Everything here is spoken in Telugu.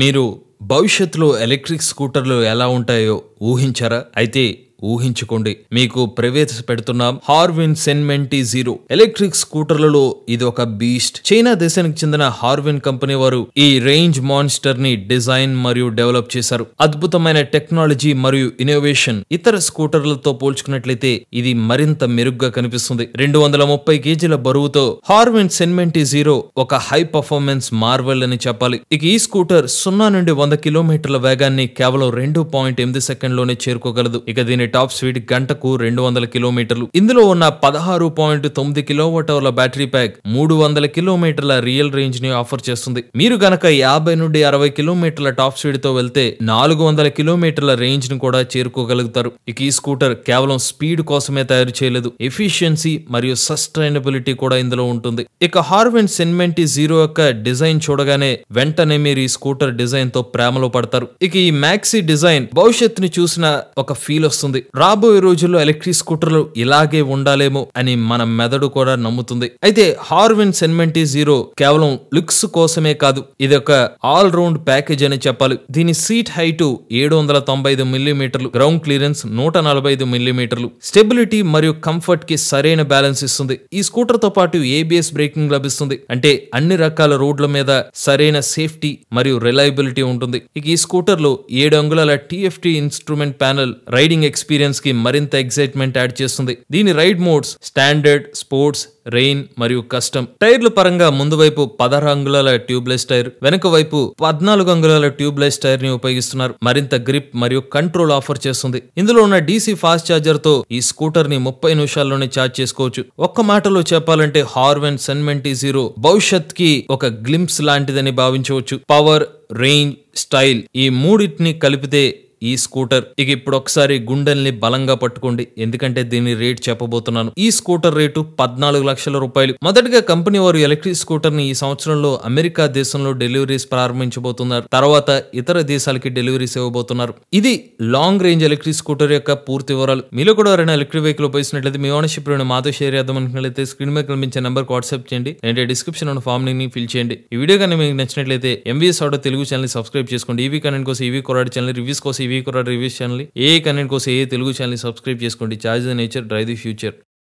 మీరు భవిష్యత్తులో ఎలక్ట్రిక్ స్కూటర్లు ఎలా ఉంటాయో ఊహించారా అయితే ఊహించుకోండి మీకు ప్రవేశపెడుతున్న హార్విన్ సెన్మెంటీ జీరో ఎలక్ట్రిక్ స్కూటర్లలో ఇది ఒక బీస్ట్ చైనా దేశానికి చెందిన హార్విన్ కంపెనీ వారు ఈ రేంజ్ మాన్స్టర్ ని డిజైన్ మరియు డెవలప్ చేశారు అద్భుతమైన టెక్నాలజీ మరియు ఇన్నోవేషన్ ఇతర స్కూటర్లతో పోల్చుకున్నట్లయితే ఇది మరింత మెరుగ్గా కనిపిస్తుంది రెండు వందల ముప్పై కేజీల బరువుతో హార్విన్ సెన్మెంటీ జీరో ఒక హై పర్ఫార్మెన్స్ మార్వెల్ అని చెప్పాలి ఇక ఈ స్కూటర్ సున్నా నుండి వంద కిలోమీటర్ల వేగాన్ని కేవలం రెండు పాయింట్ ఎనిమిది సెకండ్లోనే చేరుకోగలదు ఇక దీని టాప్ స్పీడ్ గంటకు రెండు వందల కిలోమీటర్లు ఇందులో ఉన్న పదహారు పాయింట్ తొమ్మిది కిలోవాట్ అవర్ల బ్యాటరీ ప్యాక్ మూడు వందల కిలోమీటర్ల రియల్ రేంజ్ ని ఆఫర్ చేస్తుంది మీరు గనక యాభై నుండి అరవై కిలోమీటర్ల టాప్ స్పీడ్ తో వెళ్తే నాలుగు వందల కిలోమీటర్ల రేంజ్ ను కూడా చేరుకోగలుగుతారు ఇక ఈ స్కూటర్ కేవలం స్పీడ్ కోసమే తయారు చేయలేదు ఎఫిషియన్సీ మరియు సస్టైనబిలిటీ కూడా ఇందులో ఉంటుంది ఇక హార్వెన్ సెన్మెంటీ జీరో యొక్క డిజైన్ చూడగానే వెంటనే మీరు ఈ స్కూటర్ డిజైన్ తో ప్రేమలో పడతారు ఇక ఈ మ్యాక్సీ డిజైన్ భవిష్యత్తుని చూసిన ఒక ఫీల్ వస్తుంది చేస్తుంది రాబోయే రోజుల్లో ఎలక్ట్రిక్ స్కూటర్లు ఇలాగే ఉండాలేమో అని మన మెదడు కూడా నమ్ముతుంది అయితే హార్విన్ సెన్మెంటీ జీరో కేవలం లుక్స్ కోసమే కాదు ఇది ఒక ఆల్ రౌండ్ ప్యాకేజ్ అని చెప్పాలి దీని సీట్ హైట్ ఏడు వందల తొంభై ఐదు మిల్లీమీటర్లు గ్రౌండ్ క్లియరెన్స్ నూట నలభై ఐదు మిల్లీమీటర్లు స్టెబిలిటీ మరియు కంఫర్ట్ కి సరైన బ్యాలెన్స్ ఇస్తుంది ఈ స్కూటర్ తో పాటు ఏబిఎస్ బ్రేకింగ్ లభిస్తుంది అంటే అన్ని రకాల రోడ్ల మీద సరైన సేఫ్టీ మరియు రిలయబిలిటీ ఉంటుంది ఇక ఈ స్కూటర్ లో ఏడు అంగుళాల టిఎఫ్టి ఇన్స్ట్రుమెంట్ ప్యానల్ రైడింగ్ ఎక్స్ ఎక్స్పీరియన్స్ కి మరింత ఎక్సైట్మెంట్ యాడ్ చేస్తుంది దీని ride modes standard sports rain మరియు కస్టమ్ టైర్లు పరంగా ముందు వైపు పదహారు అంగుళాల ట్యూబ్లెస్ టైర్ వెనుక వైపు పద్నాలుగు అంగుళాల ట్యూబ్లెస్ టైర్ ని ఉపయోగిస్తున్నారు మరింత గ్రిప్ మరియు కంట్రోల్ ఆఫర్ చేస్తుంది ఇందులో ఉన్న డీసీ ఫాస్ట్ ఛార్జర్ తో ఈ స్కూటర్ ని ముప్పై నిమిషాల్లోనే ఛార్జ్ చేసుకోవచ్చు ఒక్క మాటలో చెప్పాలంటే హార్వెన్ సెన్మెంటీ జీరో భవిష్యత్ కి ఒక గ్లింప్స్ లాంటిదని భావించవచ్చు పవర్ రేంజ్ స్టైల్ ఈ మూడింటిని కలిపితే ఈ స్కూటర్ ఇక ఇప్పుడు ఒకసారి గుండెల్ని బలంగా పట్టుకోండి ఎందుకంటే దీని రేట్ చెప్పబోతున్నాను ఈ స్కూటర్ రేటు పద్నాలుగు లక్షల రూపాయలు మొదటిగా కంపెనీ వారు ఎలక్ట్రిక్ స్కూటర్ ని ఈ సంవత్సరంలో అమెరికా దేశంలో డెలివరీస్ ప్రారంభించబోతున్నారు తర్వాత ఇతర దేశాలకి డెలివరీస్ ఇవ్వబోతున్నారు ఇది లాంగ్ రేంజ్ ఎలక్ట్రిక్ స్కూటర్ యొక్క పూర్తి వివరాలు మీలో కూడా ఎవరైనా ఎలక్ట్రిక్ వెహికల్ ఉపయోగించినట్లయితే మీ ఓనర్షిప్ రేటు మాతో షేర్ చేద్దాం అనుకున్నట్లయితే స్క్రీన్ మీద కనిపించే నెంబర్ వాట్సాప్ చేయండి అంటే డిస్క్రిప్షన్ ఉన్న ఫామ్ ని ఫిల్ చేయండి ఈ వీడియో కానీ మీకు నచ్చినట్లయితే MVS auto Telugu channel subscribe చేసుకోండి ఈవీ e కనెంట్ కోసం ఈవీ కొరాడి ఛానల్ రివ్యూస్ కోసం ఈవీ e ఇవి కూడా రివ్యూస్ ఛానల్ ఏ కంటెంట్ కోసం ఏ తెలుగు ఛానల్ సబ్స్క్రైబ్ చేసుకోండి charge the nature drive the future